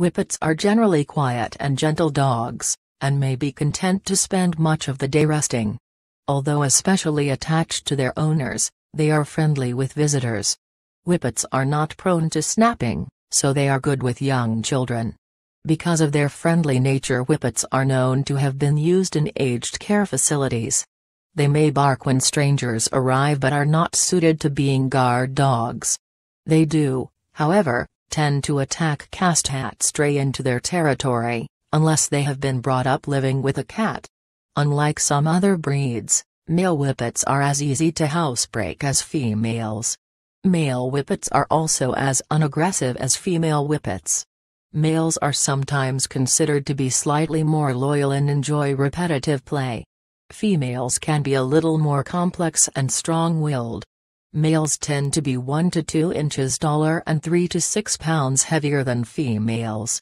Whippets are generally quiet and gentle dogs, and may be content to spend much of the day resting. Although especially attached to their owners, they are friendly with visitors. Whippets are not prone to snapping, so they are good with young children. Because of their friendly nature whippets are known to have been used in aged care facilities. They may bark when strangers arrive but are not suited to being guard dogs. They do, however, tend to attack cast hat stray into their territory, unless they have been brought up living with a cat. Unlike some other breeds, male whippets are as easy to housebreak as females. Male whippets are also as unaggressive as female whippets. Males are sometimes considered to be slightly more loyal and enjoy repetitive play. Females can be a little more complex and strong-willed. Males tend to be 1 to 2 inches taller and 3 to 6 pounds heavier than females.